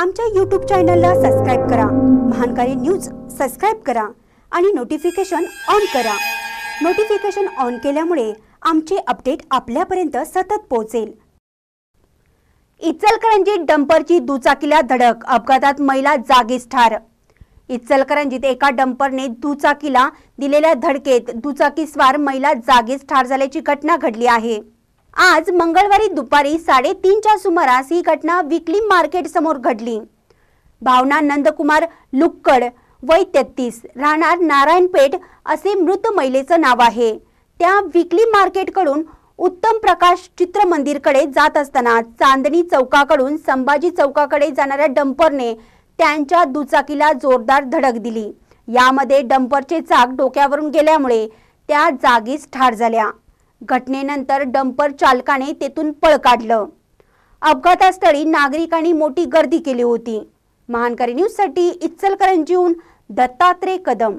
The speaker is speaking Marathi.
आमच्या यूट्यूब चॅनलला सबस्क्राईब करा महानकारी न्यूज सबस्क्राईब करा आणि नोटिफिकेशन ऑन करा नोटिफिकेशन ऑन केल्यामुळे आमचे अपडेट आपल्यापर्यंत सतत पोहोचेल इचलकरंजी डंपरची दुचाकीला धडक अपघातात महिला जागीच ठार इचलकरंजीत एका डंपरने दुचाकीला दिलेल्या धडकेत दुचाकीस्वार महिला जागीच ठार झाल्याची घटना घडली आहे आज मंगळवारी दुपारी साडेतीनच्या सुमारास ही घटना विकली मार्केट समोर घडली भावना नंदकुमार लुक्कड वय तेहतीस राहणार नारायणपेठ असे मृत महिलेचं नाव आहे त्या विकली मार्केटकडून उत्तम प्रकाश चित्र मंदिरकडे जात असताना चांदणी चौकाकडून संभाजी चौकाकडे जाणाऱ्या डंपरने त्यांच्या दुचाकीला जोरदार धडक दिली यामध्ये डंपरचे चाक डोक्यावरून गेल्यामुळे त्या जागीच ठार झाल्या घटनेनंतर डंपर चालकाने तेथून पळ काढलं अपघातास्थळी नागरिकांनी मोठी गर्दी केली होती महानकारी न्यूजसाठी इचलकरंजीहून दत्तात्रय कदम